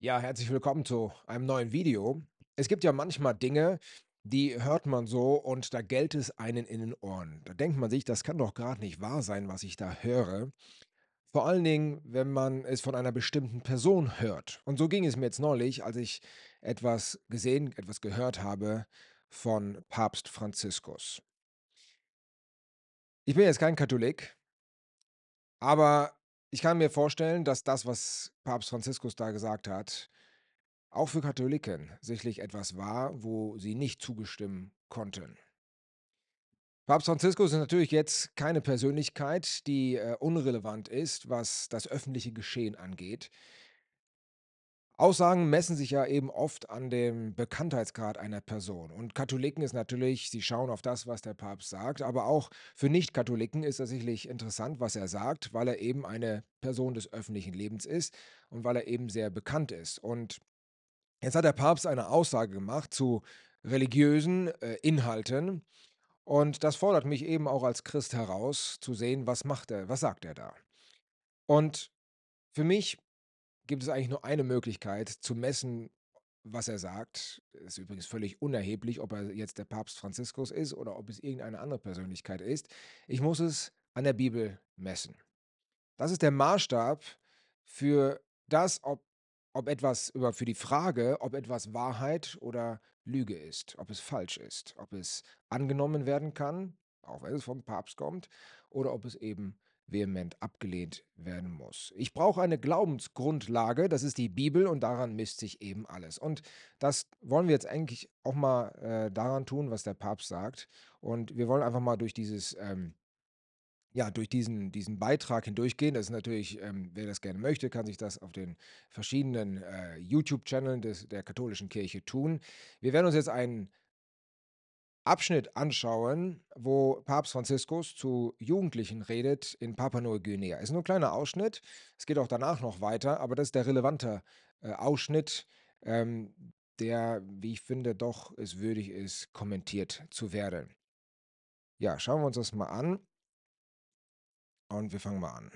Ja, herzlich willkommen zu einem neuen Video. Es gibt ja manchmal Dinge, die hört man so und da gellt es einen in den Ohren. Da denkt man sich, das kann doch gerade nicht wahr sein, was ich da höre. Vor allen Dingen, wenn man es von einer bestimmten Person hört. Und so ging es mir jetzt neulich, als ich etwas gesehen, etwas gehört habe von Papst Franziskus. Ich bin jetzt kein Katholik, aber ich kann mir vorstellen, dass das, was Papst Franziskus da gesagt hat, auch für Katholiken sicherlich etwas war, wo sie nicht zugestimmen konnten. Papst Franziskus ist natürlich jetzt keine Persönlichkeit, die äh, unrelevant ist, was das öffentliche Geschehen angeht. Aussagen messen sich ja eben oft an dem Bekanntheitsgrad einer Person. Und Katholiken ist natürlich, sie schauen auf das, was der Papst sagt, aber auch für Nicht-Katholiken ist es sicherlich interessant, was er sagt, weil er eben eine Person des öffentlichen Lebens ist und weil er eben sehr bekannt ist. Und jetzt hat der Papst eine Aussage gemacht zu religiösen äh, Inhalten. Und das fordert mich eben auch als Christ heraus, zu sehen, was macht er, was sagt er da. Und für mich gibt es eigentlich nur eine Möglichkeit zu messen, was er sagt. Ist übrigens völlig unerheblich, ob er jetzt der Papst Franziskus ist oder ob es irgendeine andere Persönlichkeit ist. Ich muss es an der Bibel messen. Das ist der Maßstab für das, ob, ob etwas, für die Frage, ob etwas Wahrheit oder Lüge ist, ob es falsch ist, ob es angenommen werden kann, auch wenn es vom Papst kommt, oder ob es eben vehement abgelehnt werden muss. Ich brauche eine Glaubensgrundlage, das ist die Bibel und daran misst sich eben alles. Und das wollen wir jetzt eigentlich auch mal äh, daran tun, was der Papst sagt. Und wir wollen einfach mal durch dieses... Ähm, ja, durch diesen, diesen Beitrag hindurchgehen. Das ist natürlich, ähm, wer das gerne möchte, kann sich das auf den verschiedenen äh, YouTube-Channeln der katholischen Kirche tun. Wir werden uns jetzt einen Abschnitt anschauen, wo Papst Franziskus zu Jugendlichen redet in Papua-Neuguinea. Ist nur ein kleiner Ausschnitt. Es geht auch danach noch weiter, aber das ist der relevante äh, Ausschnitt, ähm, der, wie ich finde, doch es würdig ist, kommentiert zu werden. Ja, schauen wir uns das mal an. Und wir fangen mal an.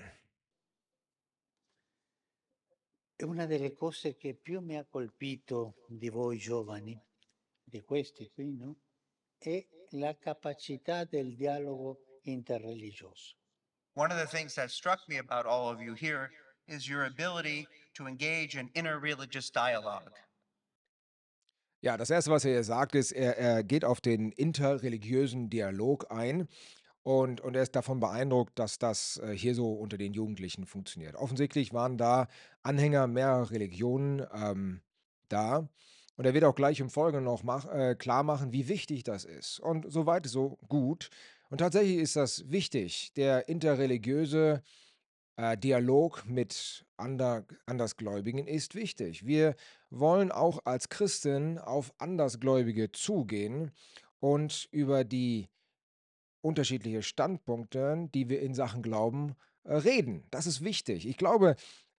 Una delle cose che più mi ha colpito di voi giovani, di questi qui, no? e la capacità del dialogo interreligioso. One of the things that struck me about all of you here is your ability to engage in interreligious dialogue. Ja, das erste, was er hier sagt, ist, er, er geht auf den interreligiösen Dialog ein. Und, und, er ist davon beeindruckt, dass das äh, hier so unter den Jugendlichen funktioniert. Offensichtlich waren da Anhänger mehrerer Religionen ähm, da und er wird auch gleich im Folge noch mach, äh, klar machen, wie wichtig das ist. Und so weit, so gut. Und tatsächlich ist das wichtig, der interreligiöse äh, Dialog mit Ander Andersgläubigen ist wichtig. Wir wollen auch als Christen auf Andersgläubige zugehen und über die unterschiedlichen Standpunkte, die wir in Sachen Glauben äh, reden. Das ist wichtig. Ich glaube,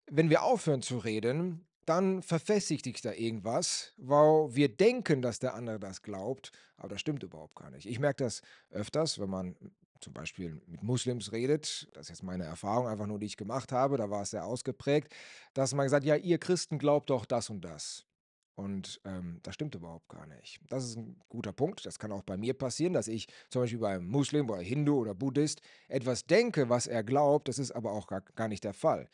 wenn wir aufhören zu reden, dann verfestigt dich da irgendwas, weil wir denken, dass der andere das glaubt, aber das stimmt überhaupt gar nicht. Ich merke das öfters, wenn man zum Beispiel mit Muslims redet, das ist jetzt meine Erfahrung einfach nur, die ich gemacht habe, da war es sehr ausgeprägt, dass man gesagt, ja, ihr Christen glaubt doch das und das. Und ähm, das stimmt überhaupt gar nicht. Das ist ein guter Punkt. Das kann auch bei mir passieren, dass ich zum Beispiel bei einem Muslim oder Hindu oder Buddhist etwas denke, was er glaubt. Das ist aber auch gar, gar nicht der Fall.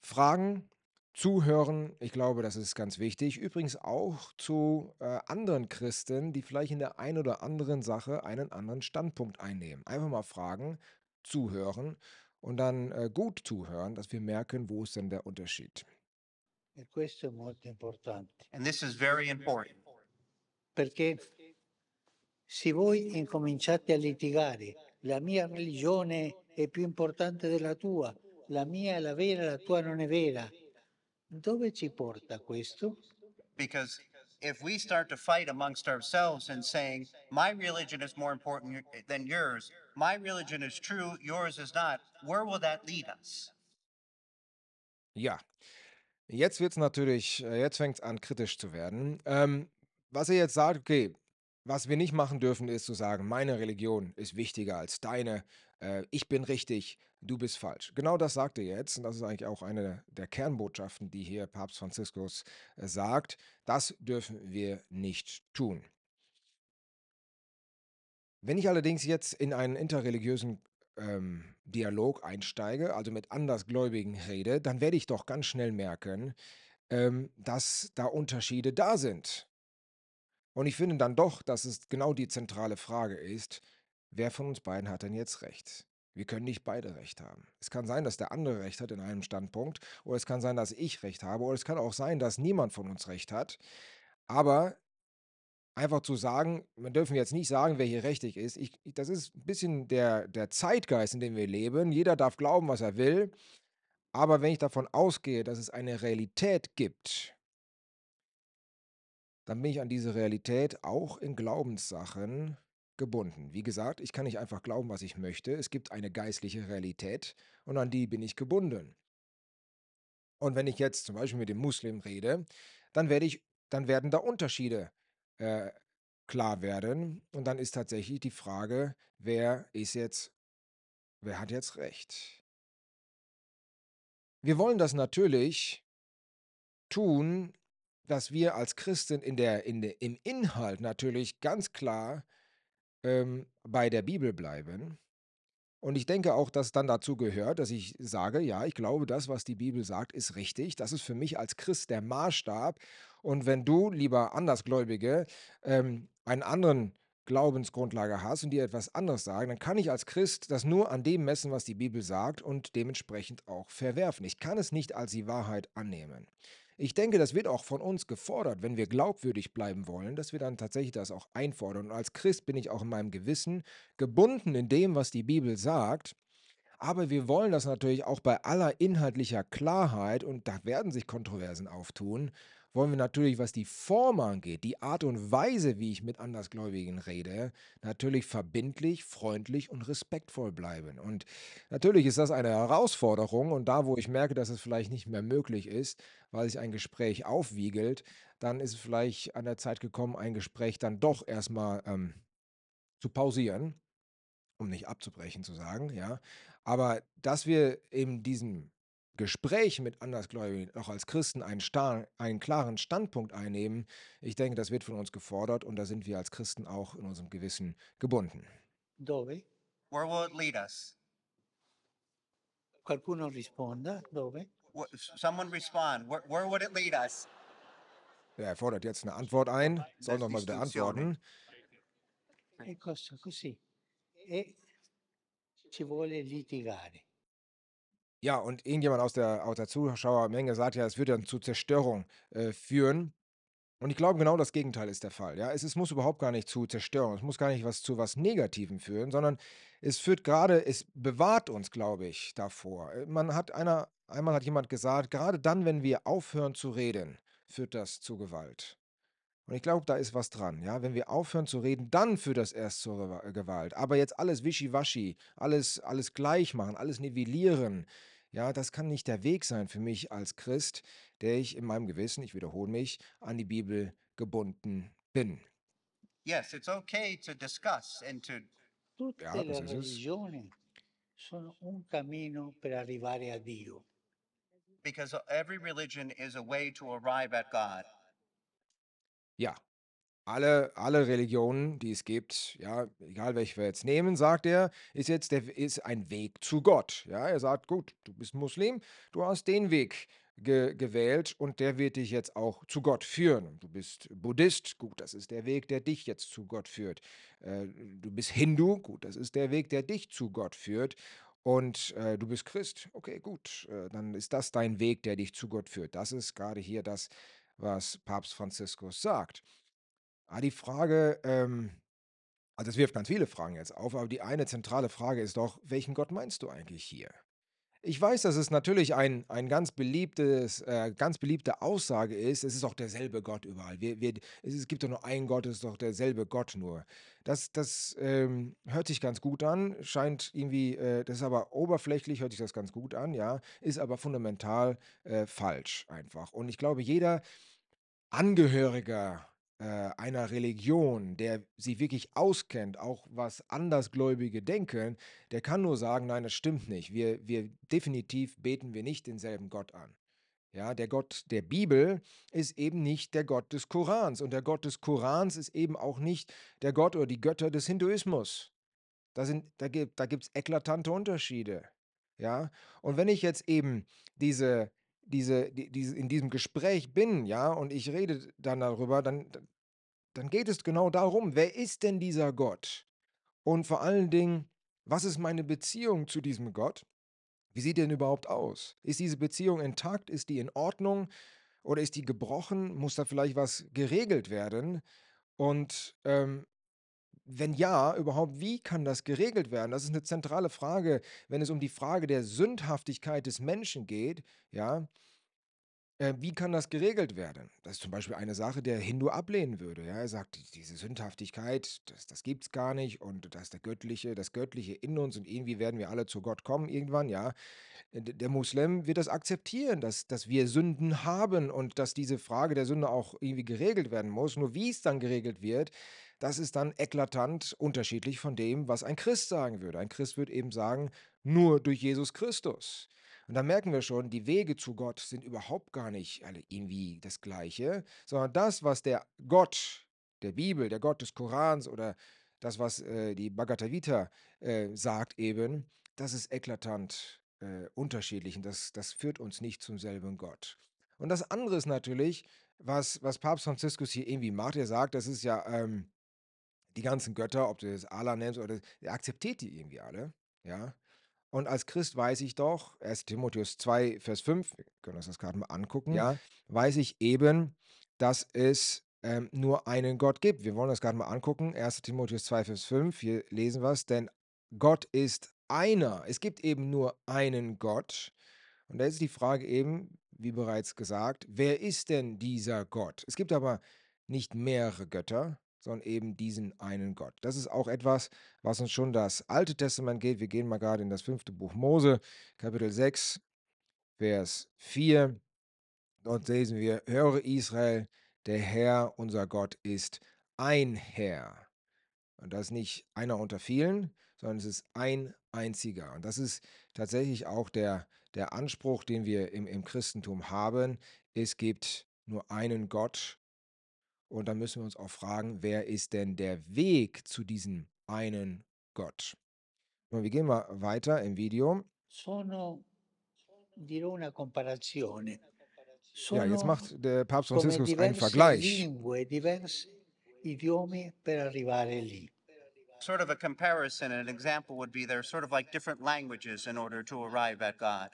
Fragen zuhören. Ich glaube, das ist ganz wichtig. Übrigens auch zu äh, anderen Christen, die vielleicht in der einen oder anderen Sache einen anderen Standpunkt einnehmen. Einfach mal fragen, zuhören und dann äh, gut zuhören, dass wir merken, wo ist denn der Unterschied. E questo è molto importante. And this is very important. Perché se voi incominciate a litigare, la mia religione è più importante della tua, la mia è la vera, la tua non è vera. Dove ci porta questo? Because if we start to fight amongst ourselves and saying, my religion is more important than yours, my religion is true, yours is not, where will that lead us? Ja, jetzt wird es natürlich, äh, jetzt fängt es an, kritisch zu werden. Ähm, was er jetzt sagt, okay, was wir nicht machen dürfen, ist zu sagen, meine Religion ist wichtiger als deine, äh, ich bin richtig, du bist falsch. Genau das sagt er jetzt, und das ist eigentlich auch eine der Kernbotschaften, die hier Papst Franziskus äh, sagt. Das dürfen wir nicht tun. Wenn ich allerdings jetzt in einen interreligiösen ähm, Dialog einsteige, also mit Andersgläubigen rede, dann werde ich doch ganz schnell merken, ähm, dass da Unterschiede da sind. Und ich finde dann doch, dass es genau die zentrale Frage ist, wer von uns beiden hat denn jetzt recht? Wir können nicht beide recht haben. Es kann sein, dass der andere recht hat in einem Standpunkt, oder es kann sein, dass ich recht habe, oder es kann auch sein, dass niemand von uns recht hat. Aber einfach zu sagen, wir dürfen jetzt nicht sagen, wer hier richtig ist, ich, das ist ein bisschen der, der Zeitgeist, in dem wir leben. Jeder darf glauben, was er will. Aber wenn ich davon ausgehe, dass es eine Realität gibt, dann bin ich an diese Realität auch in Glaubenssachen gebunden. Wie gesagt, ich kann nicht einfach glauben, was ich möchte. Es gibt eine geistliche Realität und an die bin ich gebunden. Und wenn ich jetzt zum Beispiel mit dem Muslim rede, dann werde ich, dann werden da Unterschiede äh, klar werden. Und dann ist tatsächlich die Frage, wer ist jetzt, wer hat jetzt recht? Wir wollen das natürlich tun, dass wir als Christen in der, in der, im Inhalt natürlich ganz klar ähm, bei der Bibel bleiben. Und ich denke auch, dass dann dazu gehört, dass ich sage, ja, ich glaube, das, was die Bibel sagt, ist richtig. Das ist für mich als Christ der Maßstab. Und wenn du, lieber Andersgläubige, ähm, einen anderen Glaubensgrundlage hast und dir etwas anderes sagen, dann kann ich als Christ das nur an dem messen, was die Bibel sagt und dementsprechend auch verwerfen. Ich kann es nicht als die Wahrheit annehmen. Ich denke, das wird auch von uns gefordert, wenn wir glaubwürdig bleiben wollen, dass wir dann tatsächlich das auch einfordern. Und als Christ bin ich auch in meinem Gewissen gebunden in dem, was die Bibel sagt. Aber wir wollen das natürlich auch bei aller inhaltlicher Klarheit und da werden sich Kontroversen auftun, wollen wir natürlich, was die Form angeht, die Art und Weise, wie ich mit Andersgläubigen rede, natürlich verbindlich, freundlich und respektvoll bleiben. Und natürlich ist das eine Herausforderung und da, wo ich merke, dass es vielleicht nicht mehr möglich ist, weil sich ein Gespräch aufwiegelt, dann ist es vielleicht an der Zeit gekommen, ein Gespräch dann doch erstmal ähm, zu pausieren um nicht abzubrechen zu sagen, ja. Aber dass wir eben diesen Gespräch mit Andersgläubigen auch als Christen einen, star einen klaren Standpunkt einnehmen, ich denke, das wird von uns gefordert und da sind wir als Christen auch in unserem Gewissen gebunden. Dove? Where will it lead us? Qualcuno risponda, dove? Someone respond. Where, where would it lead us? Ja, er fordert jetzt eine Antwort ein, soll nochmal wieder antworten. E cosa così? E ci vuole litigare. Ja, und irgendjemand aus der, aus der Zuschauermenge sagt ja, es würde dann zu Zerstörung äh, führen. Und ich glaube, genau das Gegenteil ist der Fall. Ja? Es, es muss überhaupt gar nicht zu Zerstörung, es muss gar nicht was zu was Negativem führen, sondern es führt gerade, es bewahrt uns, glaube ich, davor. Äh, man hat einer, einmal hat jemand gesagt, gerade dann, wenn wir aufhören zu reden, führt das zu Gewalt. Und ich glaube, da ist was dran. Ja? Wenn wir aufhören zu reden, dann führt das erst zur Gewalt. Aber jetzt alles wischiwaschi, alles, alles gleich machen, alles nivellieren, ja, das kann nicht der Weg sein für mich als Christ, der ich in meinem Gewissen, ich wiederhole mich, an die Bibel gebunden bin. Yes, it's okay to discuss and to Tutte ja, le religioni sono un cammino per arrivare a Dio. Because every religion is a way to arrive at God. Ja, alle, alle Religionen, die es gibt, ja, egal welche wir jetzt nehmen, sagt er, ist jetzt der, ist ein Weg zu Gott. Ja, er sagt, gut, du bist Muslim, du hast den Weg ge gewählt und der wird dich jetzt auch zu Gott führen. Du bist Buddhist, gut, das ist der Weg, der dich jetzt zu Gott führt. Äh, du bist Hindu, gut, das ist der Weg, der dich zu Gott führt. Und äh, du bist Christ, okay, gut, äh, dann ist das dein Weg, der dich zu Gott führt. Das ist gerade hier das, was Papst Franziskus sagt. Ah, die Frage, ähm, also es wirft ganz viele Fragen jetzt auf, aber die eine zentrale Frage ist doch, welchen Gott meinst du eigentlich hier? Ich weiß, dass es natürlich ein, ein ganz, beliebtes, äh, ganz beliebte Aussage ist, es ist auch derselbe Gott überall. Wir, wir, es gibt doch nur einen Gott, es ist doch derselbe Gott nur. Das, das ähm, hört sich ganz gut an, scheint irgendwie, äh, das ist aber oberflächlich, hört sich das ganz gut an, ja, ist aber fundamental äh, falsch einfach. Und ich glaube, jeder Angehöriger äh, einer Religion, der sich wirklich auskennt, auch was Andersgläubige denken, der kann nur sagen, nein, das stimmt nicht. Wir, wir definitiv beten wir nicht denselben Gott an. Ja, der Gott der Bibel ist eben nicht der Gott des Korans und der Gott des Korans ist eben auch nicht der Gott oder die Götter des Hinduismus. Da, sind, da gibt es da eklatante Unterschiede. Ja, und wenn ich jetzt eben diese diese, die, diese, in diesem Gespräch bin, ja, und ich rede dann darüber, dann, dann geht es genau darum, wer ist denn dieser Gott? Und vor allen Dingen, was ist meine Beziehung zu diesem Gott? Wie sieht die denn überhaupt aus? Ist diese Beziehung intakt? Ist die in Ordnung? Oder ist die gebrochen? Muss da vielleicht was geregelt werden? Und ähm, wenn ja, überhaupt, wie kann das geregelt werden? Das ist eine zentrale Frage, wenn es um die Frage der Sündhaftigkeit des Menschen geht, ja. Äh, wie kann das geregelt werden? Das ist zum Beispiel eine Sache, der Hindu ablehnen würde. Ja? Er sagt, diese Sündhaftigkeit, das, das es gar nicht und das der Göttliche, das Göttliche in uns und irgendwie werden wir alle zu Gott kommen irgendwann, ja. Äh, der Muslim wird das akzeptieren, dass, dass wir Sünden haben und dass diese Frage der Sünde auch irgendwie geregelt werden muss. Nur wie es dann geregelt wird, das ist dann eklatant unterschiedlich von dem, was ein Christ sagen würde. Ein Christ würde eben sagen, nur durch Jesus Christus. Und da merken wir schon, die Wege zu Gott sind überhaupt gar nicht alle irgendwie das Gleiche, sondern das, was der Gott der Bibel, der Gott des Korans oder das, was äh, die Bhagavad Gita äh, sagt eben, das ist eklatant äh, unterschiedlich und das, das führt uns nicht zum selben Gott. Und das andere ist natürlich, was, was Papst Franziskus hier irgendwie macht. Er sagt, das ist ja ähm, die ganzen Götter, ob du das Allah nennst oder akzeptiert die irgendwie alle, ja. Und als Christ weiß ich doch, 1. Timotheus 2, Vers 5, wir können uns das gerade mal angucken, ja, weiß ich eben, dass es ähm, nur einen Gott gibt. Wir wollen das gerade mal angucken. 1. Timotheus 2, Vers 5, hier lesen wir es, denn Gott ist einer. Es gibt eben nur einen Gott. Und da ist die Frage eben, wie bereits gesagt, wer ist denn dieser Gott? Es gibt aber nicht mehrere Götter, sondern eben diesen einen Gott. Das ist auch etwas, was uns schon das Alte Testament geht. Wir gehen mal gerade in das fünfte Buch Mose, Kapitel 6, Vers 4. Dort lesen wir, höre Israel, der Herr, unser Gott, ist ein Herr. Und das ist nicht einer unter vielen, sondern es ist ein einziger. Und das ist tatsächlich auch der, der Anspruch, den wir im, im Christentum haben. Es gibt nur einen Gott und dann müssen wir uns auch fragen, wer ist denn der Weg zu diesem einen Gott? Und wir gehen mal weiter im Video. Sono, dirò una comparazione. Sono ja, jetzt macht der Papst Franziskus einen Vergleich. Lingue, diverse idiomi per arrivare lì. Sort of a comparison, an example would be they're sort of like different languages in order to arrive at God.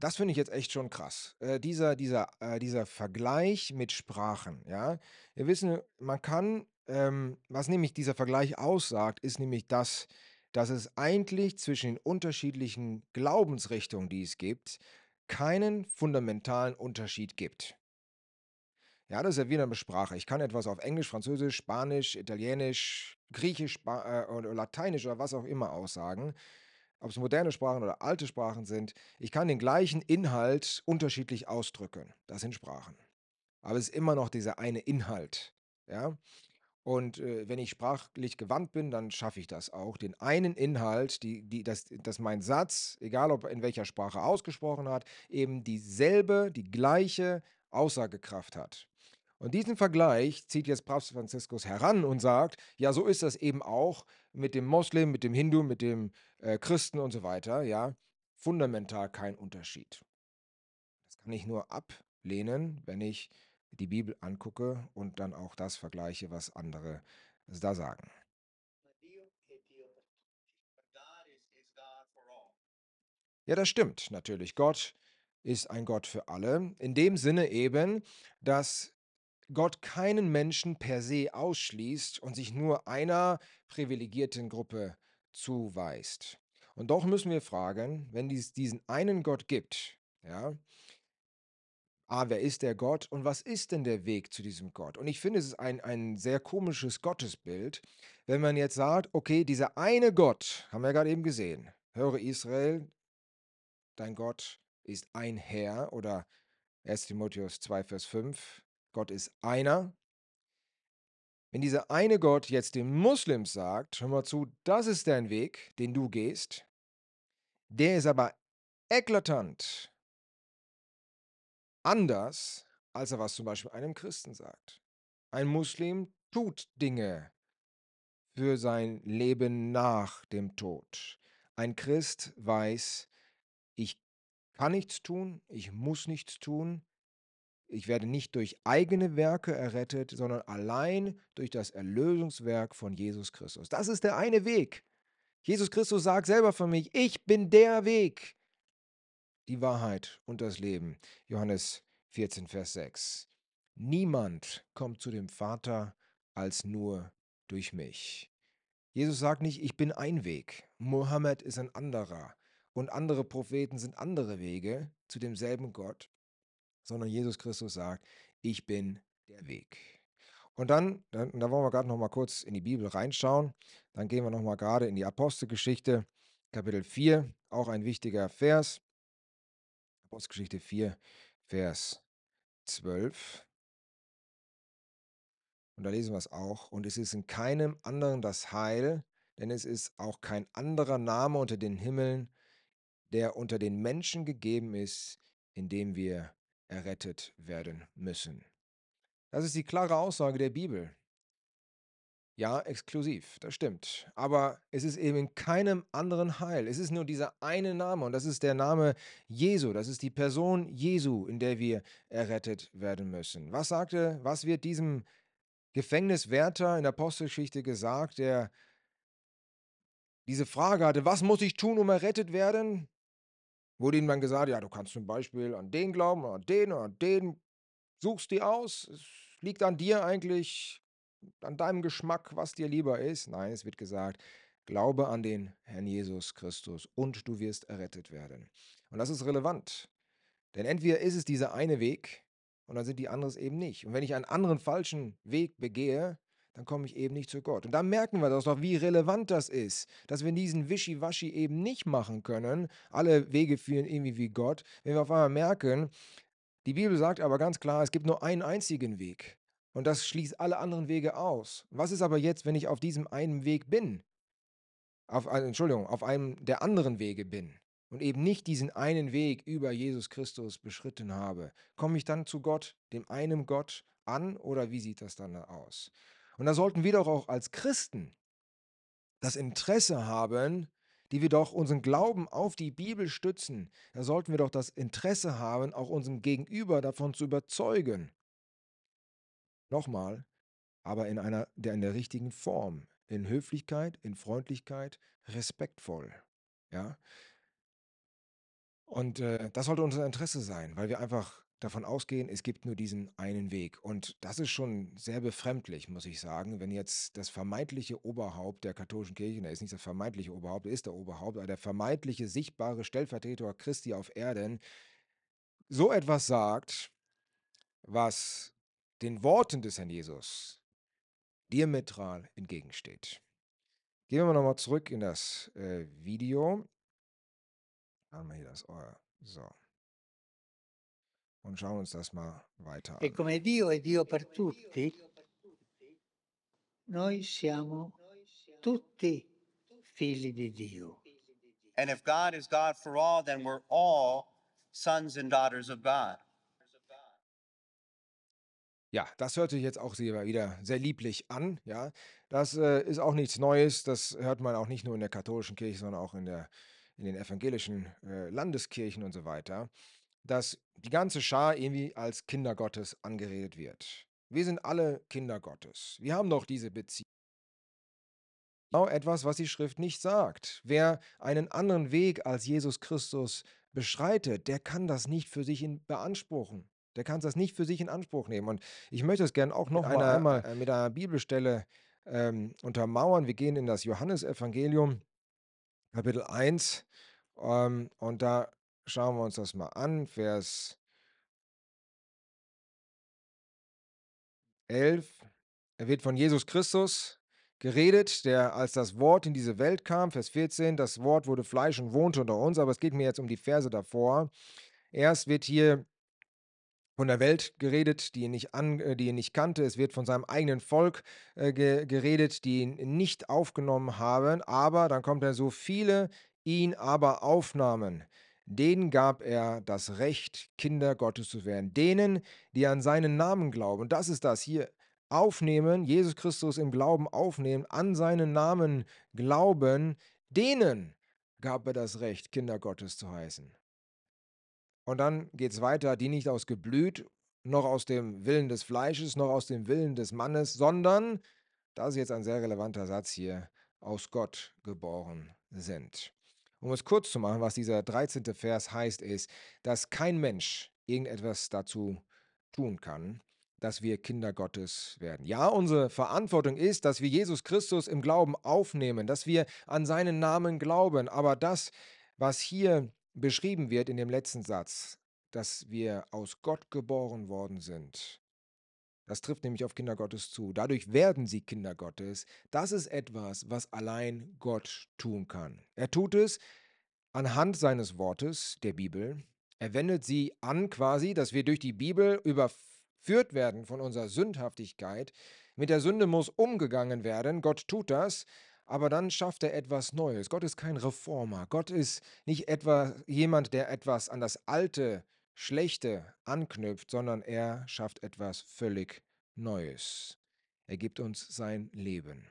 Das finde ich jetzt echt schon krass. Äh, dieser, dieser, äh, dieser Vergleich mit Sprachen, ja. Wir wissen, man kann, ähm, was nämlich dieser Vergleich aussagt, ist nämlich das, dass es eigentlich zwischen den unterschiedlichen Glaubensrichtungen, die es gibt, keinen fundamentalen Unterschied gibt. Ja, das ist ja wieder eine Sprache. Ich kann etwas auf Englisch, Französisch, Spanisch, Italienisch, Griechisch äh, oder Lateinisch oder was auch immer aussagen ob es moderne Sprachen oder alte Sprachen sind, ich kann den gleichen Inhalt unterschiedlich ausdrücken. Das sind Sprachen. Aber es ist immer noch dieser eine Inhalt. Ja? Und äh, wenn ich sprachlich gewandt bin, dann schaffe ich das auch. Den einen Inhalt, die, die, dass, dass mein Satz, egal ob in welcher Sprache ausgesprochen hat, eben dieselbe, die gleiche Aussagekraft hat. Und diesen Vergleich zieht jetzt Papst Franziskus heran und sagt, ja, so ist das eben auch mit dem Moslem, mit dem Hindu, mit dem äh, Christen und so weiter, ja, fundamental kein Unterschied. Das kann ich nur ablehnen, wenn ich die Bibel angucke und dann auch das vergleiche, was andere da sagen. Ja, das stimmt natürlich. Gott ist ein Gott für alle. In dem Sinne eben, dass Gott keinen Menschen per se ausschließt und sich nur einer privilegierten Gruppe zuweist. Und doch müssen wir fragen, wenn es diesen einen Gott gibt, ja, Ah, wer ist der Gott und was ist denn der Weg zu diesem Gott? Und ich finde, es ist ein, ein sehr komisches Gottesbild, wenn man jetzt sagt, okay, dieser eine Gott, haben wir ja gerade eben gesehen, höre Israel, dein Gott ist ein Herr oder 1 Timotheus 2, Vers 5, Gott ist einer. Wenn dieser eine Gott jetzt den Muslims sagt, hör mal zu, das ist dein Weg, den du gehst, der ist aber eklatant anders, als er was zum Beispiel einem Christen sagt. Ein Muslim tut Dinge für sein Leben nach dem Tod. Ein Christ weiß, ich kann nichts tun, ich muss nichts tun, ich werde nicht durch eigene Werke errettet, sondern allein durch das Erlösungswerk von Jesus Christus. Das ist der eine Weg. Jesus Christus sagt selber von mich, ich bin der Weg, die Wahrheit und das Leben. Johannes 14, Vers 6. Niemand kommt zu dem Vater als nur durch mich. Jesus sagt nicht, ich bin ein Weg. Mohammed ist ein anderer. Und andere Propheten sind andere Wege zu demselben Gott sondern Jesus Christus sagt, ich bin der Weg. Und dann, da wollen wir gerade nochmal kurz in die Bibel reinschauen. Dann gehen wir nochmal gerade in die Apostelgeschichte, Kapitel 4, auch ein wichtiger Vers. Apostelgeschichte 4, Vers 12. Und da lesen wir es auch. Und es ist in keinem anderen das Heil, denn es ist auch kein anderer Name unter den Himmeln, der unter den Menschen gegeben ist, in dem wir errettet werden müssen. Das ist die klare Aussage der Bibel. Ja, exklusiv, das stimmt. Aber es ist eben in keinem anderen Heil. Es ist nur dieser eine Name und das ist der Name Jesu. Das ist die Person Jesu, in der wir errettet werden müssen. Was sagte, was wird diesem Gefängniswärter in der Apostelgeschichte gesagt, der diese Frage hatte, was muss ich tun, um errettet werden? Wurde ihnen dann gesagt, ja, du kannst zum Beispiel an den glauben, oder an den, oder an den, suchst die aus, es liegt an dir eigentlich, an deinem Geschmack, was dir lieber ist. Nein, es wird gesagt, glaube an den Herrn Jesus Christus und du wirst errettet werden. Und das ist relevant, denn entweder ist es dieser eine Weg und dann sind die anderen eben nicht. Und wenn ich einen anderen falschen Weg begehe, dann komme ich eben nicht zu Gott. Und dann merken wir das doch, wie relevant das ist, dass wir diesen Wischiwaschi eben nicht machen können. Alle Wege führen irgendwie wie Gott. Wenn wir auf einmal merken, die Bibel sagt aber ganz klar, es gibt nur einen einzigen Weg. Und das schließt alle anderen Wege aus. Was ist aber jetzt, wenn ich auf diesem einen Weg bin? Auf, Entschuldigung, auf einem der anderen Wege bin und eben nicht diesen einen Weg über Jesus Christus beschritten habe, komme ich dann zu Gott, dem einen Gott, an oder wie sieht das dann aus? Und da sollten wir doch auch als Christen das Interesse haben, die wir doch unseren Glauben auf die Bibel stützen, da sollten wir doch das Interesse haben, auch unserem Gegenüber davon zu überzeugen. Nochmal, aber in einer der in der richtigen Form, in Höflichkeit, in Freundlichkeit, respektvoll. Ja? Und äh, das sollte unser Interesse sein, weil wir einfach davon ausgehen, es gibt nur diesen einen Weg. Und das ist schon sehr befremdlich, muss ich sagen, wenn jetzt das vermeintliche Oberhaupt der katholischen Kirche, er ist nicht das vermeintliche Oberhaupt, er ist der Oberhaupt, aber der vermeintliche sichtbare Stellvertreter Christi auf Erden so etwas sagt, was den Worten des Herrn Jesus diametral entgegensteht. Gehen wir nochmal zurück in das äh, Video. Haben wir hier das Ohr. Äh, so und schauen uns das mal weiter e an. come Dio è Dio per tutti, noi siamo tutti figli di Dio. And if God is God for all, then we're all sons and daughters of God. Ja, das hört sich jetzt auch wieder sehr lieblich an. Ja, das äh, ist auch nichts Neues. Das hört man auch nicht nur in der katholischen Kirche, sondern auch in, der, in den evangelischen äh, Landeskirchen und so weiter dass die ganze Schar irgendwie als Kinder Gottes angeredet wird. Wir sind alle Kinder Gottes. Wir haben doch diese Beziehung. Genau etwas, was die Schrift nicht sagt. Wer einen anderen Weg als Jesus Christus beschreitet, der kann das nicht für sich in beanspruchen. Der kann das nicht für sich in Anspruch nehmen. Und ich möchte es gerne auch noch mit einer, einmal äh, mit einer Bibelstelle ähm, untermauern. Wir gehen in das Johannesevangelium, Kapitel 1, ähm, und da Schauen wir uns das mal an. Vers 11. Er wird von Jesus Christus geredet, der als das Wort in diese Welt kam. Vers 14. Das Wort wurde Fleisch und wohnte unter uns. Aber es geht mir jetzt um die Verse davor. Erst wird hier von der Welt geredet, die ihn nicht, an, äh, die ihn nicht kannte. Es wird von seinem eigenen Volk äh, ge geredet, die ihn nicht aufgenommen haben. Aber dann kommt er so viele ihn aber aufnahmen denen gab er das Recht, Kinder Gottes zu werden, denen, die an seinen Namen glauben. Und das ist das hier. Aufnehmen, Jesus Christus im Glauben aufnehmen, an seinen Namen glauben, denen gab er das Recht, Kinder Gottes zu heißen. Und dann geht es weiter, die nicht aus Geblüt, noch aus dem Willen des Fleisches, noch aus dem Willen des Mannes, sondern, das ist jetzt ein sehr relevanter Satz hier, aus Gott geboren sind. Um es kurz zu machen, was dieser 13. Vers heißt, ist, dass kein Mensch irgendetwas dazu tun kann, dass wir Kinder Gottes werden. Ja, unsere Verantwortung ist, dass wir Jesus Christus im Glauben aufnehmen, dass wir an seinen Namen glauben. Aber das, was hier beschrieben wird in dem letzten Satz, dass wir aus Gott geboren worden sind, das trifft nämlich auf Kinder Gottes zu. Dadurch werden sie Kinder Gottes. Das ist etwas, was allein Gott tun kann. Er tut es anhand seines Wortes, der Bibel. Er wendet sie an quasi, dass wir durch die Bibel überführt werden von unserer Sündhaftigkeit. Mit der Sünde muss umgegangen werden. Gott tut das. Aber dann schafft er etwas Neues. Gott ist kein Reformer. Gott ist nicht etwa jemand, der etwas an das Alte Schlechte anknüpft, sondern er schafft etwas völlig Neues. Er gibt uns sein Leben.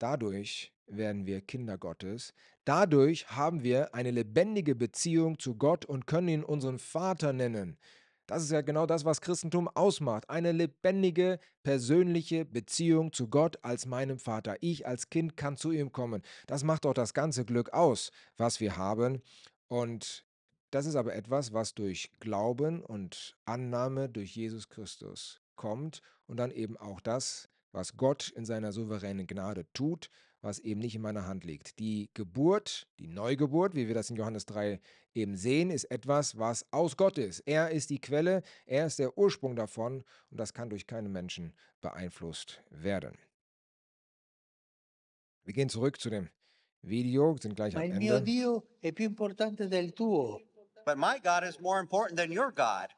Dadurch werden wir Kinder Gottes. Dadurch haben wir eine lebendige Beziehung zu Gott und können ihn unseren Vater nennen. Das ist ja genau das, was Christentum ausmacht. Eine lebendige, persönliche Beziehung zu Gott als meinem Vater. Ich als Kind kann zu ihm kommen. Das macht doch das ganze Glück aus, was wir haben. Und das ist aber etwas, was durch Glauben und Annahme durch Jesus Christus kommt und dann eben auch das, was Gott in seiner souveränen Gnade tut, was eben nicht in meiner Hand liegt. Die Geburt, die Neugeburt, wie wir das in Johannes 3 eben sehen, ist etwas, was aus Gott ist. Er ist die Quelle, er ist der Ursprung davon und das kann durch keinen Menschen beeinflusst werden. Wir gehen zurück zu dem Video, sind gleich am Ende. Dio But my God is more important than your God.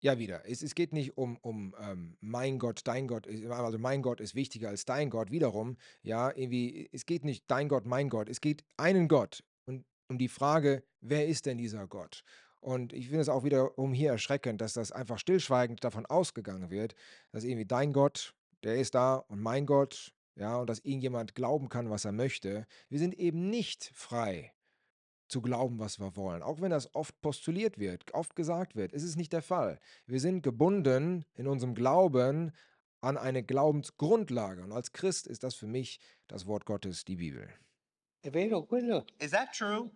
Ja, wieder. Es, es geht nicht um, um ähm, mein Gott, dein Gott, also mein Gott ist wichtiger als dein Gott, wiederum. Ja, irgendwie, es geht nicht dein Gott, mein Gott. Es geht einen Gott und um die Frage, wer ist denn dieser Gott? Und ich finde es auch wiederum hier erschreckend, dass das einfach stillschweigend davon ausgegangen wird, dass irgendwie dein Gott, der ist da und mein Gott, ja, und dass irgendjemand glauben kann, was er möchte. Wir sind eben nicht frei zu glauben, was wir wollen. Auch wenn das oft postuliert wird, oft gesagt wird, ist es nicht der Fall. Wir sind gebunden in unserem Glauben an eine Glaubensgrundlage. Und als Christ ist das für mich das Wort Gottes, die Bibel. È vero quello? Is that true?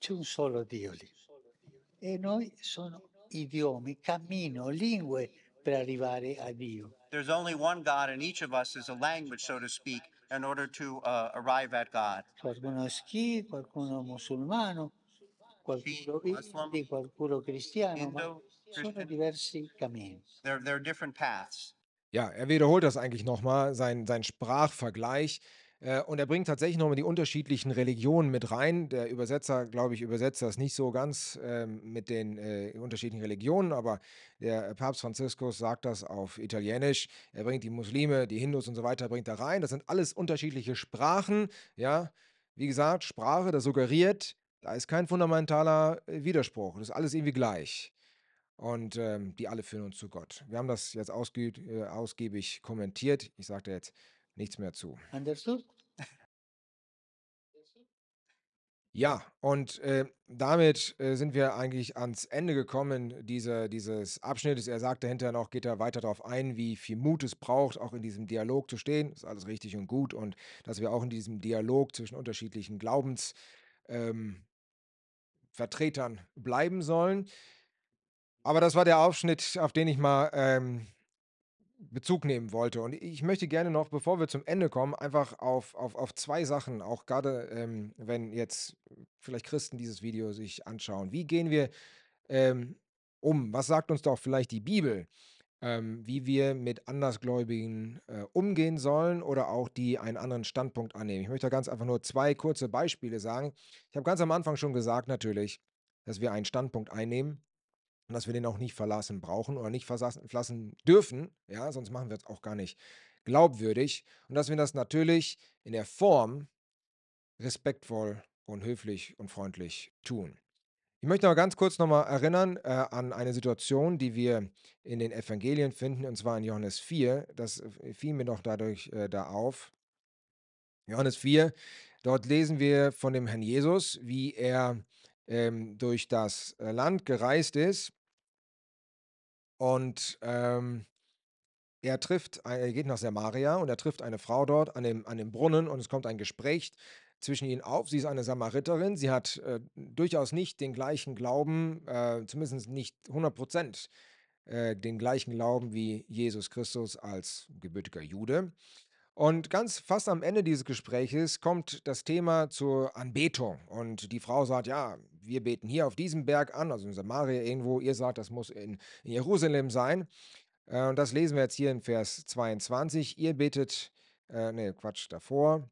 C'è un solo Dio lì. E noi sono idiomi, cammino, lingue per arrivare a Dio. There's only one God and each of us is a language, so to speak, in order to uh, arrive at God. Qualcuno schi, qualcuno musulmano, qualcuno hindi, qualcuno cristiano, Hindu, sono diversi cammini. There, there are different paths. Ja, er wiederholt das eigentlich nochmal, sein, sein Sprachvergleich. Äh, und er bringt tatsächlich nochmal die unterschiedlichen Religionen mit rein. Der Übersetzer, glaube ich, übersetzt das nicht so ganz ähm, mit den äh, unterschiedlichen Religionen, aber der Papst Franziskus sagt das auf Italienisch. Er bringt die Muslime, die Hindus und so weiter, bringt da rein. Das sind alles unterschiedliche Sprachen. Ja, wie gesagt, Sprache, das suggeriert, da ist kein fundamentaler äh, Widerspruch. Das ist alles irgendwie gleich. Und ähm, die alle führen uns zu Gott. Wir haben das jetzt ausgiebig kommentiert. Ich sagte jetzt nichts mehr zu. Understood? Ja, und äh, damit äh, sind wir eigentlich ans Ende gekommen diese, dieses Abschnittes. Er sagt dahinter noch, geht er weiter darauf ein, wie viel Mut es braucht, auch in diesem Dialog zu stehen. Ist alles richtig und gut. Und dass wir auch in diesem Dialog zwischen unterschiedlichen Glaubensvertretern ähm, bleiben sollen. Aber das war der Aufschnitt, auf den ich mal ähm, Bezug nehmen wollte. Und ich möchte gerne noch, bevor wir zum Ende kommen, einfach auf, auf, auf zwei Sachen, auch gerade ähm, wenn jetzt vielleicht Christen dieses Video sich anschauen. Wie gehen wir ähm, um? Was sagt uns doch vielleicht die Bibel? Ähm, wie wir mit Andersgläubigen äh, umgehen sollen oder auch die einen anderen Standpunkt annehmen. Ich möchte da ganz einfach nur zwei kurze Beispiele sagen. Ich habe ganz am Anfang schon gesagt natürlich, dass wir einen Standpunkt einnehmen und dass wir den auch nicht verlassen brauchen oder nicht verlassen dürfen, ja, sonst machen wir es auch gar nicht glaubwürdig und dass wir das natürlich in der Form respektvoll und höflich und freundlich tun. Ich möchte aber ganz kurz nochmal erinnern äh, an eine Situation, die wir in den Evangelien finden, und zwar in Johannes 4. Das äh, fiel mir noch dadurch äh, da auf. Johannes 4, dort lesen wir von dem Herrn Jesus, wie er ähm, durch das äh, Land gereist ist und ähm, er trifft, äh, er geht nach Samaria und er trifft eine Frau dort an dem, an dem Brunnen und es kommt ein Gespräch zwischen ihnen auf. Sie ist eine Samariterin, sie hat äh, durchaus nicht den gleichen Glauben, äh, zumindest nicht 100 Prozent äh, den gleichen Glauben wie Jesus Christus als gebürtiger Jude. Und ganz fast am Ende dieses Gespräches kommt das Thema zur Anbetung. Und die Frau sagt, ja, wir beten hier auf diesem Berg an, also in Samaria irgendwo. Ihr sagt, das muss in, in Jerusalem sein. Äh, und das lesen wir jetzt hier in Vers 22. Ihr betet, äh, nee, Quatsch, davor.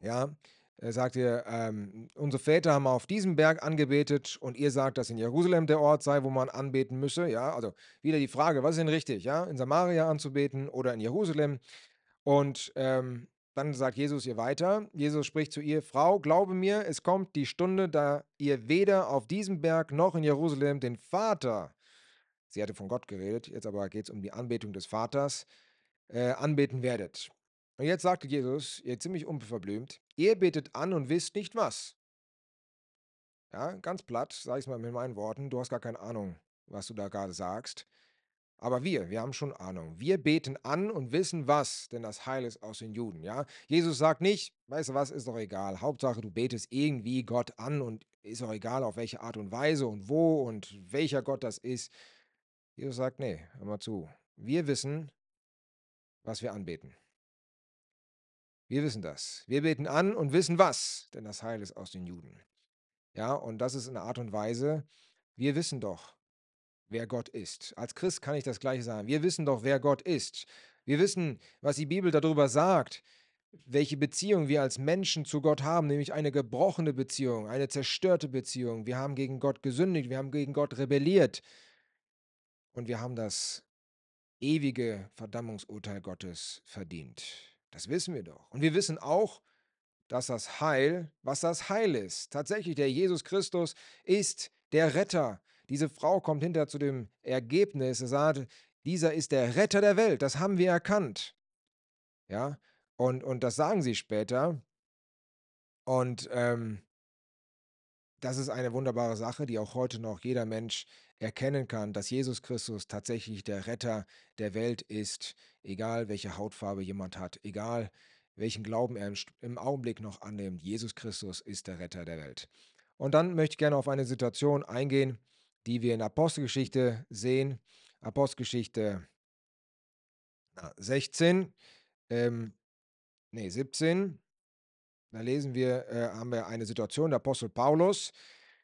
Ja, er sagt ihr, ähm, unsere Väter haben auf diesem Berg angebetet und ihr sagt, dass in Jerusalem der Ort sei, wo man anbeten müsse. Ja, also wieder die Frage, was ist denn richtig, ja, in Samaria anzubeten oder in Jerusalem? Und ähm, dann sagt Jesus ihr weiter. Jesus spricht zu ihr: Frau, glaube mir, es kommt die Stunde, da ihr weder auf diesem Berg noch in Jerusalem den Vater, sie hatte von Gott geredet, jetzt aber geht es um die Anbetung des Vaters, äh, anbeten werdet. Und jetzt sagte Jesus, ihr ziemlich unverblümt, ihr betet an und wisst nicht was. Ja, ganz platt, sage ich es mal mit meinen Worten, du hast gar keine Ahnung, was du da gerade sagst. Aber wir, wir haben schon Ahnung. Wir beten an und wissen was, denn das Heil ist aus den Juden. Ja? Jesus sagt nicht, weißt du was, ist doch egal. Hauptsache, du betest irgendwie Gott an und ist auch egal, auf welche Art und Weise und wo und welcher Gott das ist. Jesus sagt, nee, hör mal zu. Wir wissen, was wir anbeten. Wir wissen das. Wir beten an und wissen was, denn das Heil ist aus den Juden. Ja, und das ist eine Art und Weise, wir wissen doch, wer Gott ist. Als Christ kann ich das gleiche sagen. Wir wissen doch, wer Gott ist. Wir wissen, was die Bibel darüber sagt, welche Beziehung wir als Menschen zu Gott haben, nämlich eine gebrochene Beziehung, eine zerstörte Beziehung. Wir haben gegen Gott gesündigt, wir haben gegen Gott rebelliert und wir haben das ewige Verdammungsurteil Gottes verdient. Das wissen wir doch. Und wir wissen auch, dass das Heil, was das Heil ist. Tatsächlich, der Jesus Christus ist der Retter. Diese Frau kommt hinter zu dem Ergebnis, sie sagt, dieser ist der Retter der Welt, das haben wir erkannt. Ja, und, und das sagen sie später. Und ähm, das ist eine wunderbare Sache, die auch heute noch jeder Mensch erkennen kann, dass Jesus Christus tatsächlich der Retter der Welt ist, egal welche Hautfarbe jemand hat, egal welchen Glauben er im Augenblick noch annimmt. Jesus Christus ist der Retter der Welt. Und dann möchte ich gerne auf eine Situation eingehen, die wir in Apostelgeschichte sehen. Apostelgeschichte 16, ähm, nee, 17. Da lesen wir, äh, haben wir eine Situation, der Apostel Paulus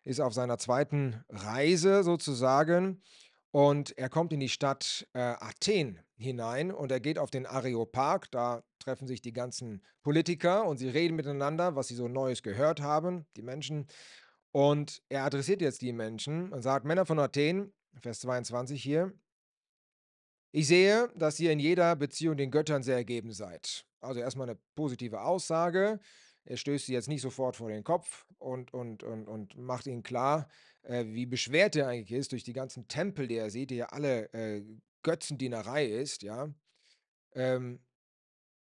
ist auf seiner zweiten Reise sozusagen und er kommt in die Stadt äh, Athen hinein und er geht auf den Areopag, da treffen sich die ganzen Politiker und sie reden miteinander, was sie so Neues gehört haben, die Menschen. Und er adressiert jetzt die Menschen und sagt, Männer von Athen, Vers 22 hier, ich sehe, dass ihr in jeder Beziehung den Göttern sehr ergeben seid. Also erstmal eine positive Aussage er stößt sie jetzt nicht sofort vor den Kopf und, und, und, und macht ihnen klar, äh, wie beschwert er eigentlich ist durch die ganzen Tempel, die er sieht, die ja alle äh, Götzendienerei ist, ja. Ähm,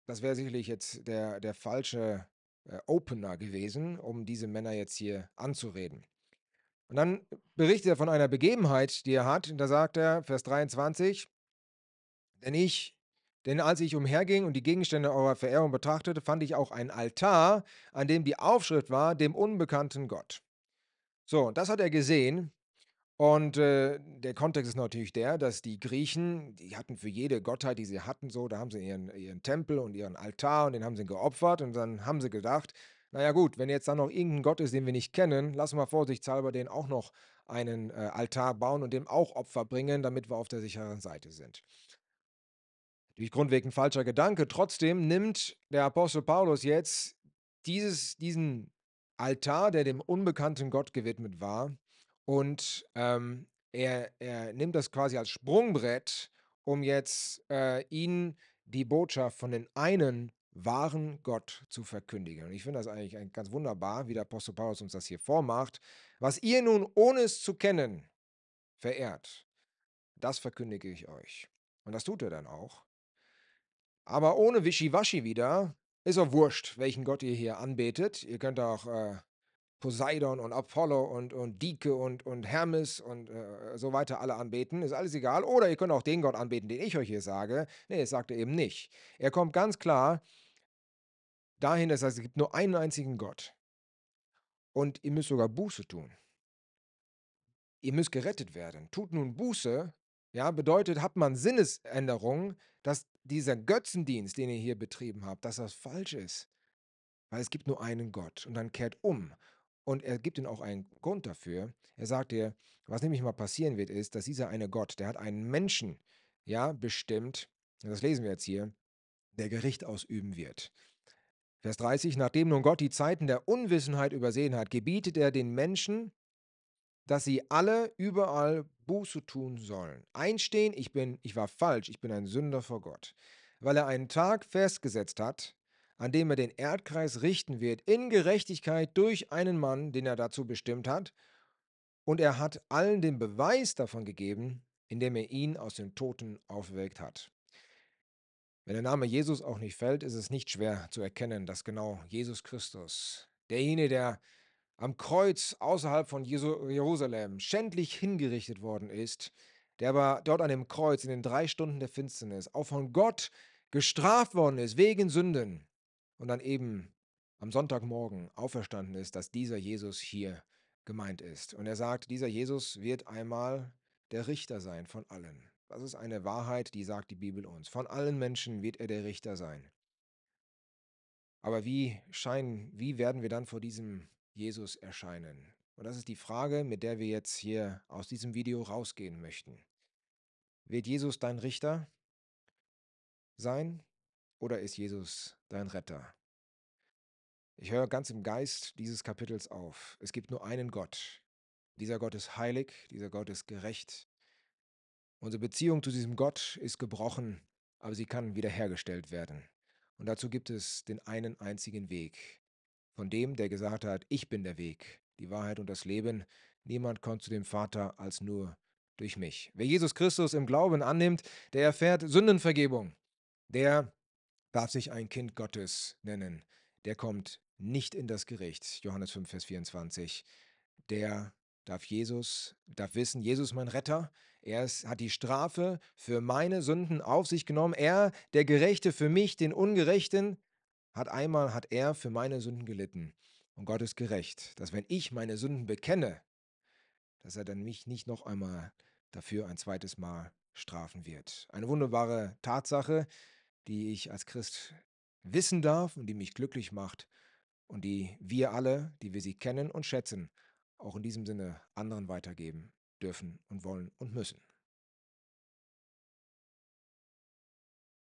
das wäre sicherlich jetzt der, der falsche äh, Opener gewesen, um diese Männer jetzt hier anzureden. Und dann berichtet er von einer Begebenheit, die er hat, und da sagt er, Vers 23, denn ich, denn als ich umherging und die Gegenstände eurer Verehrung betrachtete, fand ich auch einen Altar, an dem die Aufschrift war, dem unbekannten Gott. So, das hat er gesehen. Und äh, der Kontext ist natürlich der, dass die Griechen, die hatten für jede Gottheit, die sie hatten, so, da haben sie ihren, ihren Tempel und ihren Altar und den haben sie geopfert und dann haben sie gedacht, naja gut, wenn jetzt dann noch irgendein Gott ist, den wir nicht kennen, lassen wir vorsichtshalber den auch noch einen äh, Altar bauen und dem auch Opfer bringen, damit wir auf der sicheren Seite sind. Durch Grundweg ein falscher Gedanke. Trotzdem nimmt der Apostel Paulus jetzt dieses, diesen Altar, der dem unbekannten Gott gewidmet war, und ähm, er, er, nimmt das quasi als Sprungbrett, um jetzt äh, ihnen die Botschaft von den einen wahren Gott zu verkündigen. Und ich finde das eigentlich ganz wunderbar, wie der Apostel Paulus uns das hier vormacht. Was ihr nun, ohne es zu kennen, verehrt, das verkündige ich euch. Und das tut er dann auch. Aber ohne Wischiwaschi wieder ist auch wurscht, welchen Gott ihr hier anbetet. Ihr könnt auch äh, Poseidon und Apollo und, und Dike und, und Hermes und äh, so weiter alle anbeten. Ist alles egal. Oder ihr könnt auch den Gott anbeten, den ich euch hier sage. Nee, das sagt er eben nicht. Er kommt ganz klar dahin, dass heißt, es gibt nur einen einzigen Gott. Und ihr müsst sogar Buße tun. Ihr müsst gerettet werden. Tut nun Buße, ja, bedeutet, hat man Sinnesänderungen, dass dieser Götzendienst, den ihr hier betrieben habt, dass das falsch ist. Weil es gibt nur einen Gott und dann kehrt um. Und er gibt ihnen auch einen Grund dafür. Er sagt dir, was nämlich mal passieren wird, ist, dass dieser eine Gott, der hat einen Menschen, ja, bestimmt, das lesen wir jetzt hier, der Gericht ausüben wird. Vers 30, nachdem nun Gott die Zeiten der Unwissenheit übersehen hat, gebietet er den Menschen, dass sie alle überall Buße tun sollen. Einstehen, ich bin, ich war falsch, ich bin ein Sünder vor Gott, weil er einen Tag festgesetzt hat, an dem er den Erdkreis richten wird, in Gerechtigkeit durch einen Mann, den er dazu bestimmt hat, und er hat allen den Beweis davon gegeben, indem er ihn aus den Toten aufweckt hat. Wenn der Name Jesus auch nicht fällt, ist es nicht schwer zu erkennen, dass genau Jesus Christus, derjenige, der am Kreuz außerhalb von Jerusalem schändlich hingerichtet worden ist, der aber dort an dem Kreuz in den drei Stunden der Finsternis auch von Gott gestraft worden ist wegen Sünden und dann eben am Sonntagmorgen auferstanden ist, dass dieser Jesus hier gemeint ist. Und er sagt, dieser Jesus wird einmal der Richter sein von allen. Das ist eine Wahrheit, die sagt die Bibel uns. Von allen Menschen wird er der Richter sein. Aber wie scheinen, wie werden wir dann vor diesem Jesus erscheinen? Und das ist die Frage, mit der wir jetzt hier aus diesem Video rausgehen möchten. Wird Jesus dein Richter sein oder ist Jesus dein Retter? Ich höre ganz im Geist dieses Kapitels auf. Es gibt nur einen Gott. Dieser Gott ist heilig, dieser Gott ist gerecht. Unsere Beziehung zu diesem Gott ist gebrochen, aber sie kann wiederhergestellt werden. Und dazu gibt es den einen einzigen Weg, von dem, der gesagt hat, ich bin der Weg, die Wahrheit und das Leben. Niemand kommt zu dem Vater als nur durch mich. Wer Jesus Christus im Glauben annimmt, der erfährt Sündenvergebung. Der darf sich ein Kind Gottes nennen. Der kommt nicht in das Gericht. Johannes 5, Vers 24. Der darf Jesus, darf wissen, Jesus mein Retter. Er ist, hat die Strafe für meine Sünden auf sich genommen. Er, der Gerechte für mich, den Ungerechten, hat einmal hat er für meine Sünden gelitten. Und Gott ist gerecht, dass wenn ich meine Sünden bekenne, dass er dann mich nicht noch einmal dafür ein zweites Mal strafen wird. Eine wunderbare Tatsache, die ich als Christ wissen darf und die mich glücklich macht und die wir alle, die wir sie kennen und schätzen, auch in diesem Sinne anderen weitergeben dürfen und wollen und müssen.